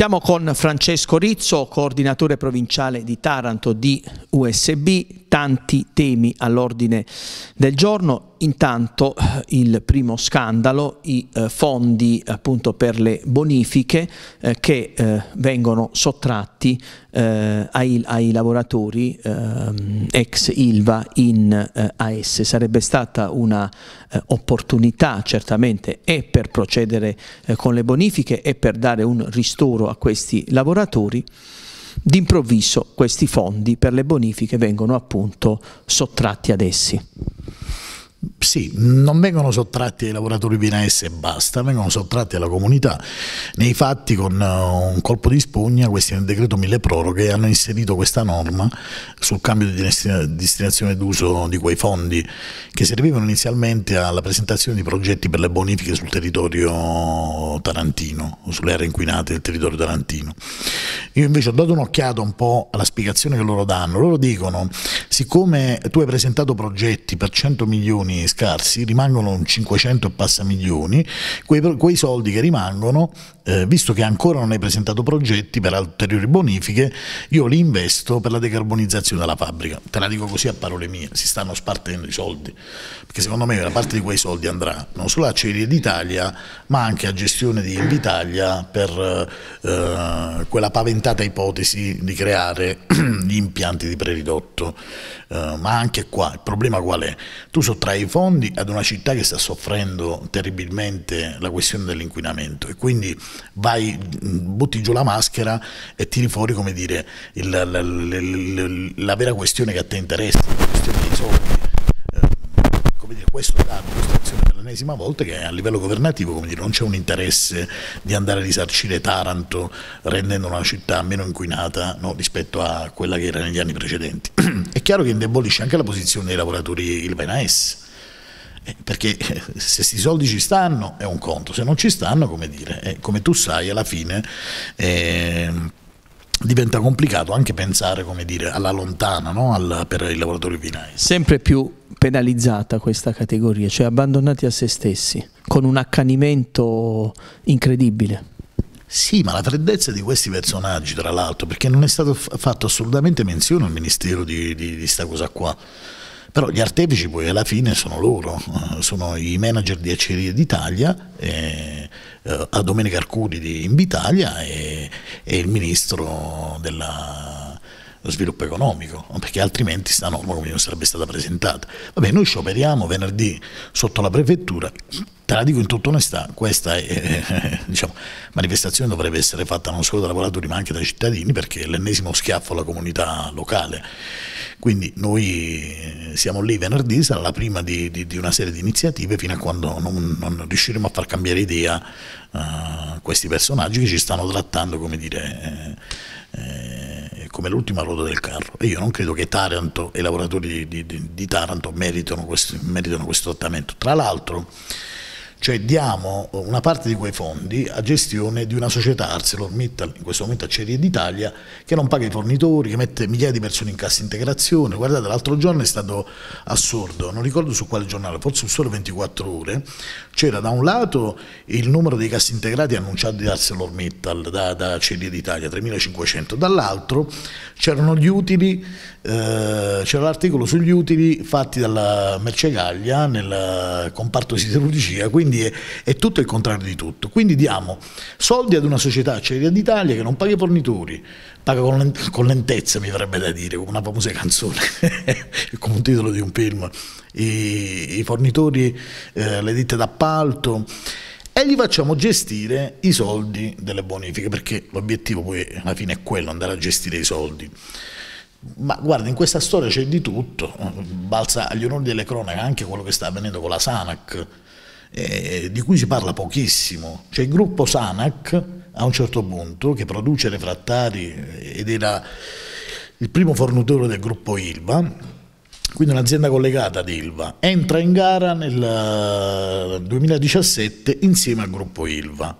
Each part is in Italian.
Siamo con Francesco Rizzo, coordinatore provinciale di Taranto di USB, tanti temi all'ordine del giorno, intanto eh, il primo scandalo, i eh, fondi appunto per le bonifiche eh, che eh, vengono sottratti eh, ai, ai, lavoratori ehm, ex Ilva in eh, AS. Sarebbe stata un'opportunità certamente e per procedere con le bonifiche e per dare un ristoro a questi lavoratori. D'improvviso questi fondi per le bonifiche vengono appunto sottratti ad essi. Sì, non vengono sottratti ai lavoratori binesi e basta, vengono sottratti alla comunità. Nei fatti, con eh, un colpo di spugna, questi nel decreto mille proroghe hanno inserito questa norma sul cambio di destinazione d'uso di quei fondi che servivano inizialmente alla presentazione di progetti per le bonifiche sul territorio tarantino, sulle aree inquinate del territorio tarantino. Io invece ho dato un'occhiata un po' alla spiegazione che loro danno. Loro dicono, siccome tu hai presentato progetti per 100 milioni, milioni scarsi, rimangono 500 e passa milioni, quei, quei soldi che rimangono eh, visto che ancora non hai presentato progetti per ulteriori bonifiche, io li investo per la decarbonizzazione della fabbrica. Te la dico così a parole mie, si stanno spartendo i soldi, perché secondo me una parte di quei soldi andrà non solo a Cerie d'Italia, ma anche a gestione di Invitalia per eh, quella paventata ipotesi di creare gli impianti di preridotto. Eh, ma anche qua il problema qual è? Tu sottrai i fondi ad una città che sta soffrendo terribilmente la questione dell'inquinamento e quindi vai, mm, butti giù la maschera e tiri fuori come dire il, la, la, la, la, vera questione che a te interessa, la questione dei soldi. Eh, come dire, questo dà dimostrazione per l'ennesima volta che a livello governativo come dire, non c'è un interesse di andare a risarcire Taranto rendendo una città meno inquinata no, rispetto a quella che era negli anni precedenti. È chiaro che indebolisce anche la posizione dei lavoratori il Venaes perché eh, se questi soldi ci stanno è un conto, se non ci stanno, come dire, eh, come tu sai, alla fine... Eh, diventa complicato anche pensare dire, alla lontana no? Alla, per i lavoratori finali. Sempre più penalizzata questa categoria, cioè abbandonati a se stessi, con un accanimento incredibile. Sì, ma la freddezza di questi personaggi, tra l'altro, perché non è stato fatto assolutamente menzione al Ministero di questa cosa qua. Però gli artefici poi alla fine sono loro, eh, sono i manager di Acciaierie d'Italia, eh, eh, a Domenica Arcuri di Invitalia e, e il ministro dello sviluppo economico, perché altrimenti sta norma come non sarebbe stata presentata. Vabbè, noi scioperiamo venerdì sotto la prefettura, te la dico in tutta onestà, questa è, diciamo, manifestazione dovrebbe essere fatta non solo dai lavoratori ma anche dai cittadini perché è l'ennesimo schiaffo alla comunità locale. Quindi noi eh, siamo lì venerdì, sarà la prima di, di, di una serie di iniziative fino a quando non, non riusciremo a far cambiare idea uh, questi personaggi che ci stanno trattando, come dire... Eh, eh, come l'ultima ruota del carro e io non credo che Taranto e i lavoratori di, di, di Taranto meritino questo, meritano questo trattamento. Tra l'altro cioè diamo una parte di quei fondi a gestione di una società ArcelorMittal, in questo momento Acciaierie d'Italia, che non paga i fornitori, che mette migliaia di persone in cassa integrazione. Guardate, l'altro giorno è stato assurdo, non ricordo su quale giornale, forse su solo 24 ore, c'era da un lato il numero dei cassi integrati annunciati da ArcelorMittal, da, da d'Italia, 3500, dall'altro c'erano gli utili eh, c'era l'articolo sugli utili fatti dalla Mercegaglia nel comparto di siderurgia, quindi è, è, tutto il contrario di tutto. Quindi diamo soldi ad una società Acciaieria d'Italia che non paga i fornitori, paga con, lentezza, mi verrebbe da dire, come una famosa canzone, come un titolo di un film, i, i fornitori, eh, le ditte d'appalto e gli facciamo gestire i soldi delle bonifiche, perché l'obiettivo poi alla fine è quello, andare a gestire i soldi. Ma guarda, in questa storia c'è di tutto, balza agli onori delle cronache anche quello che sta avvenendo con la Sanac, eh, di cui si parla pochissimo. C'è il gruppo Sanac a un certo punto che produce refrattari eh, ed era il primo fornitore del gruppo Ilva, quindi un'azienda collegata ad Ilva, entra in gara nel 2017 eh, insieme al gruppo Ilva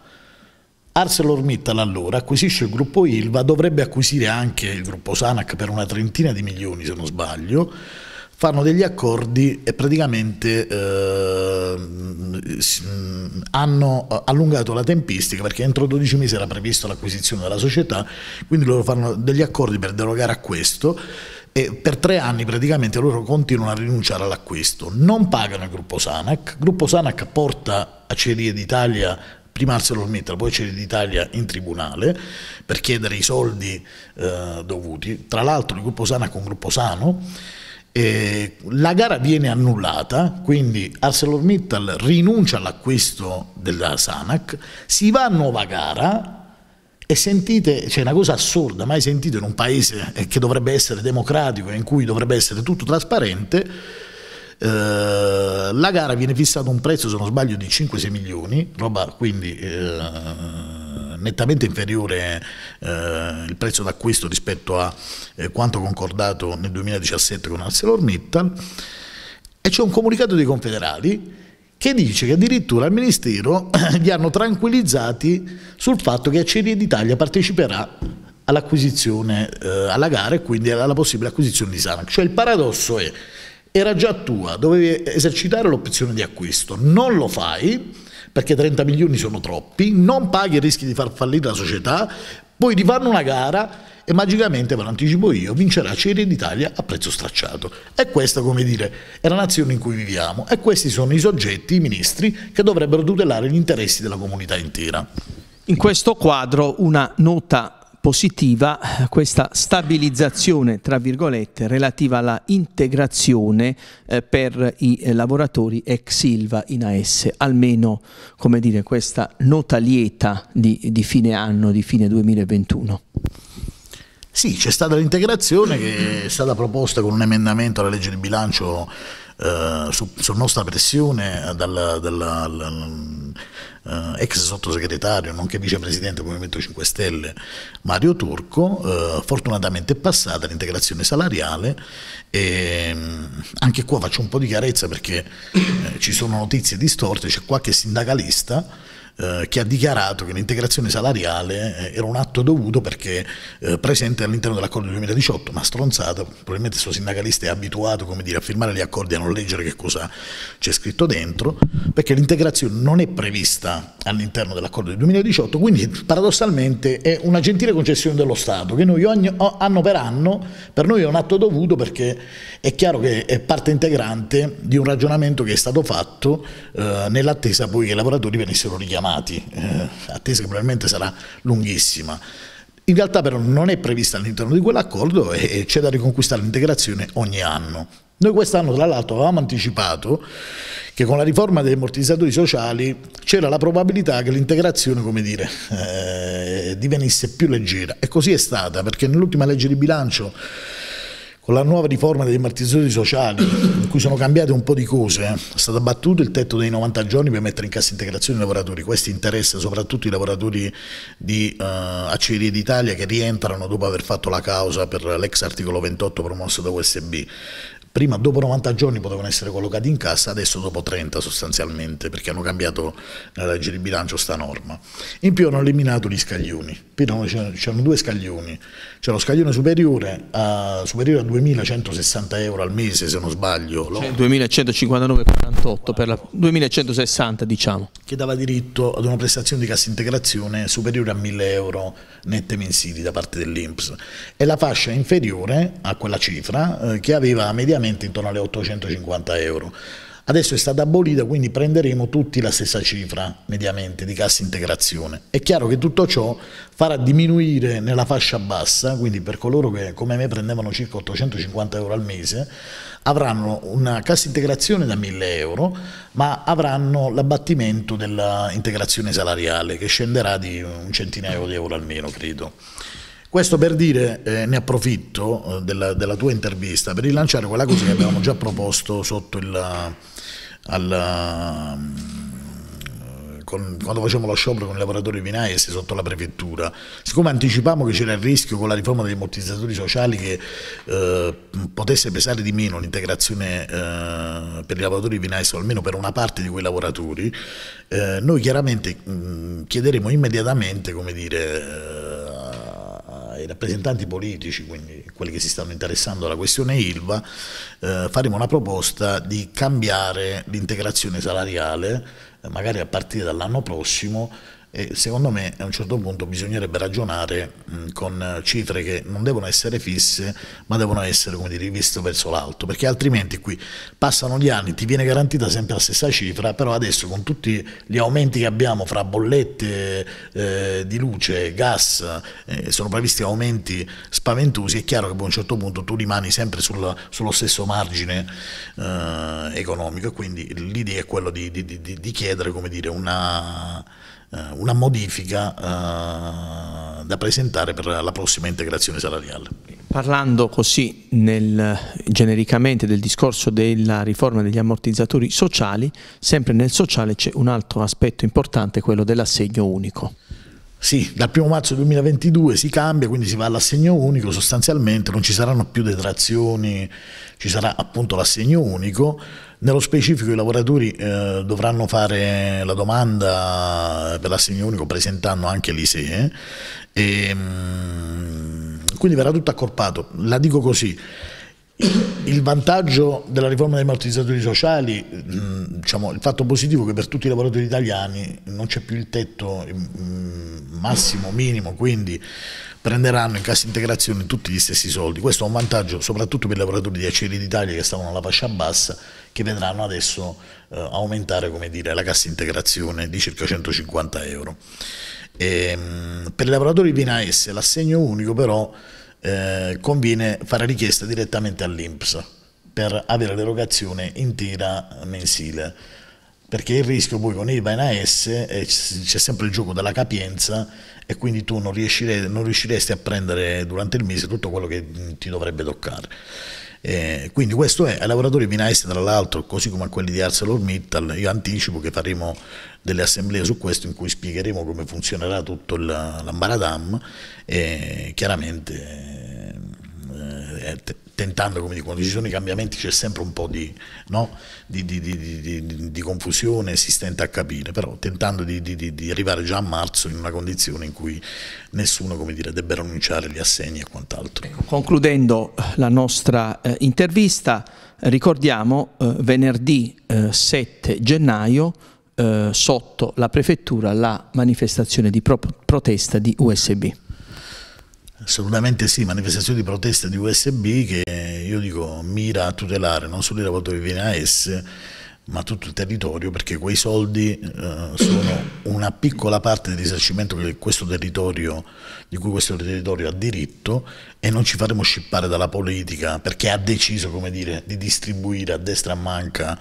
ArcelorMittal allora acquisisce il gruppo Ilva, dovrebbe acquisire anche il gruppo Sanac per una trentina di milioni se non sbaglio, fanno degli accordi e praticamente eh, mm, hanno allungato la tempistica perché entro 12 mesi era previsto l'acquisizione della società, quindi loro fanno degli accordi per derogare a questo e per tre anni praticamente loro continuano a rinunciare all'acquisto, non pagano il gruppo Sanac, gruppo Sanac porta Acerie d'Italia prima ArcelorMittal, poi c'è l'Italia in tribunale per chiedere i soldi eh, dovuti, tra l'altro il gruppo Sano con gruppo Sano, eh, la gara viene annullata, quindi ArcelorMittal rinuncia all'acquisto della Sanac, si va a nuova gara e sentite, c'è cioè una cosa assurda, mai sentita in un paese eh, che dovrebbe essere democratico in cui dovrebbe essere tutto trasparente, eh, la gara viene fissato un prezzo, se non sbaglio, di 5-6 milioni, roba quindi eh, nettamente inferiore eh, il prezzo d'acquisto rispetto a eh, quanto concordato nel 2017 con ArcelorMittal e c'è un comunicato dei confederali che dice che addirittura al Ministero li hanno tranquillizzati sul fatto che Acerie d'Italia parteciperà all'acquisizione, eh, alla gara e quindi alla possibile acquisizione di Sanac. Cioè il paradosso è era già tua, dovevi esercitare l'opzione di acquisto, non lo fai perché 30 milioni sono troppi, non paghi e rischi di far fallire la società, poi ti fanno una gara e magicamente, ve lo anticipo io, vincerà Ceria d'Italia a prezzo stracciato. E questa, come dire, è la nazione in cui viviamo e questi sono i soggetti, i ministri, che dovrebbero tutelare gli interessi della comunità intera. In questo quadro una nota positiva questa stabilizzazione, tra virgolette, relativa alla integrazione eh, per i eh, lavoratori ex Silva in AS, almeno come dire, questa nota lieta di, di fine anno, di fine 2021. Sì, c'è stata l'integrazione che è stata proposta con un emendamento alla legge di bilancio eh, su, su, nostra pressione dal, dal, dal eh, ex sottosegretario, nonché vicepresidente del Movimento 5 Stelle Mario Turco, eh, fortunatamente è passata l'integrazione salariale e mm, anche qua faccio un po' di chiarezza perché eh, ci sono notizie distorte, c'è qualche sindacalista eh, che ha dichiarato che l'integrazione salariale eh, era un atto dovuto perché eh, presente all'interno dell'accordo del 2018, ma stronzata, probabilmente il suo sindacalista è abituato dire, a firmare gli accordi e a non leggere che cosa c'è scritto dentro, perché l'integrazione non è prevista all'interno dell'accordo del 2018, quindi paradossalmente è una gentile concessione dello Stato che noi ogni, anno per anno per noi è un atto dovuto perché è chiaro che è parte integrante di un ragionamento che è stato fatto eh, nell'attesa poi che i lavoratori venissero richiamati richiamati, eh, attesa che probabilmente sarà lunghissima. In realtà però non è prevista all'interno di quell'accordo e c'è da riconquistare l'integrazione ogni anno. Noi quest'anno tra l'altro avevamo anticipato che con la riforma degli ammortizzatori sociali c'era la probabilità che l'integrazione come eh, divenisse più leggera e così è stata perché nell'ultima legge di bilancio con la nuova riforma degli ammortizzatori sociali, in cui sono cambiate un po' di cose, eh, è stato abbattuto il tetto dei 90 giorni per mettere in cassa integrazione i lavoratori. Questo interessa soprattutto i lavoratori di eh, Acciaierie d'Italia che rientrano dopo aver fatto la causa per l'ex articolo 28 promosso da USB prima dopo 90 giorni potevano essere collocati in cassa, adesso dopo 30 sostanzialmente, perché hanno cambiato nella legge di bilancio sta norma. In più hanno eliminato gli scaglioni, c'erano due scaglioni, c'era lo scaglione superiore a, superiore a 2.160 euro al mese se non sbaglio. 2.159,48 per la 2.160 diciamo. Che dava diritto ad una prestazione di cassa integrazione superiore a 1.000 euro nette mensili da parte dell'Inps e la fascia inferiore a quella cifra eh, che aveva mediamente mediamente intorno alle 850 euro. Adesso è stata abolita, quindi prenderemo tutti la stessa cifra mediamente di cassa integrazione. È chiaro che tutto ciò farà diminuire nella fascia bassa, quindi per coloro che come me prendevano circa 850 euro al mese, avranno una cassa integrazione da 1000 euro, ma avranno l'abbattimento dell'integrazione salariale che scenderà di un centinaio di euro almeno, credo. Questo per dire, eh, ne approfitto eh, della, della, tua intervista per rilanciare quella cosa che abbiamo già proposto sotto il... Eh, Alla, eh, con, quando facciamo lo sciopero con i lavoratori vinaesi sotto la prefettura, siccome anticipavamo che c'era il rischio con la riforma degli ammortizzatori sociali che eh, potesse pesare di meno l'integrazione eh, per i lavoratori vinaesi, o almeno per una parte di quei lavoratori, eh, noi chiaramente mh, chiederemo immediatamente, come dire ai rappresentanti politici, quindi quelli che si stanno interessando alla questione ILVA, eh, faremo una proposta di cambiare l'integrazione salariale, eh, magari a partire dall'anno prossimo, e secondo me a un certo punto bisognerebbe ragionare con cifre che non devono essere fisse ma devono essere come dire, riviste verso l'alto perché altrimenti qui passano gli anni ti viene garantita sempre la stessa cifra però adesso con tutti gli aumenti che abbiamo fra bollette eh, di luce, gas eh, sono previsti aumenti spaventosi è chiaro che a un certo punto tu rimani sempre sul, sullo stesso margine eh, economico e quindi l'idea è quella di, di, di, di chiedere come dire, una eh, una modifica eh, da presentare per la prossima integrazione salariale. Parlando così nel, genericamente del discorso della riforma degli ammortizzatori sociali, sempre nel sociale c'è un altro aspetto importante, quello dell'assegno unico. Sì, dal 1 marzo 2022 si cambia, quindi si va all'assegno unico, sostanzialmente non ci saranno più detrazioni, ci sarà appunto l'assegno unico. Nello specifico i lavoratori eh, dovranno fare la domanda per l'assegno unico presentando anche l'ISEE ehm, quindi verrà tutto accorpato. La dico così, il vantaggio della riforma degli ammortizzatori sociali, mm, diciamo, il fatto positivo è che per tutti i lavoratori italiani non c'è più il tetto mm, massimo, minimo, quindi prenderanno in cassa integrazione tutti gli stessi soldi. Questo è un vantaggio soprattutto per i lavoratori di Acciaierie d'Italia che stavano alla fascia bassa, che vedranno adesso eh, aumentare dire, la cassa integrazione di circa 150 euro. E, ehm, per i lavoratori di AS l'assegno unico però eh, conviene fare richiesta direttamente all'INPS per avere l'erogazione intera mensile perché il rischio poi con IVA in AS c'è sempre il gioco della capienza e quindi tu non, riusciresti a prendere durante il mese tutto quello che ti dovrebbe toccare. Eh, quindi questo è, ai lavoratori Minaes tra l'altro, così come a quelli di ArcelorMittal, io anticipo che faremo delle assemblee su questo in cui spiegheremo come funzionerà tutto l'ambaradam e chiaramente eh, tentando, come dico, quando ci sono i cambiamenti c'è sempre un po' di, no? di, di, di, confusione, si stenta a capire, però tentando di, arrivare già a marzo in una condizione in cui nessuno come dire, debba rinunciare gli assegni e quant'altro. Ecco, concludendo la nostra eh, intervista, ricordiamo eh, venerdì eh, 7 gennaio eh, sotto la prefettura la manifestazione di pro protesta di USB. Assolutamente sì, manifestazioni di protesta di USB che io dico mira a tutelare non solo i lavoratori di VNAS ma tutto il territorio, perché quei soldi eh, sono una piccola parte del risarcimento di cui questo territorio ha diritto e non ci faremo scippare dalla politica perché ha deciso dire, di distribuire a destra e a manca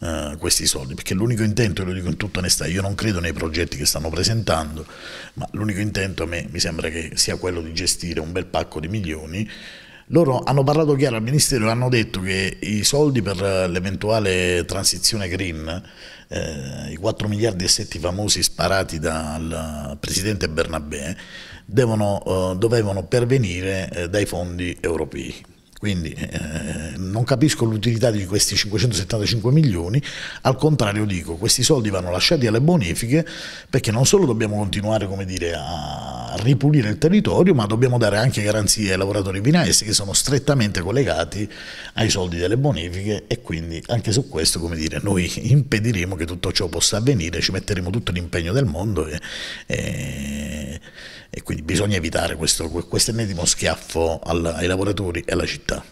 eh, questi soldi, perché l'unico intento, e lo dico in tutta onestà, io non credo nei progetti che stanno presentando, ma l'unico intento a me mi sembra che sia quello di gestire un bel pacco di milioni loro hanno parlato chiaro al Ministero e hanno detto che i soldi per l'eventuale transizione green, eh, i 4 miliardi e 7 famosi sparati dal Presidente Bernabé, devono, eh, dovevano pervenire eh, dai fondi europei. Quindi eh, non capisco l'utilità di questi 575 milioni, al contrario dico, questi soldi vanno lasciati alle bonifiche perché non solo dobbiamo continuare dire, a ripulire il territorio, ma dobbiamo dare anche garanzie ai lavoratori binaisti che sono strettamente collegati ai soldi delle bonifiche e quindi anche su questo, come dire, noi impediremo che tutto ciò possa avvenire, ci metteremo tutto l'impegno del mondo e, e, e, quindi bisogna evitare questo, questo schiaffo al, ai lavoratori e alla città.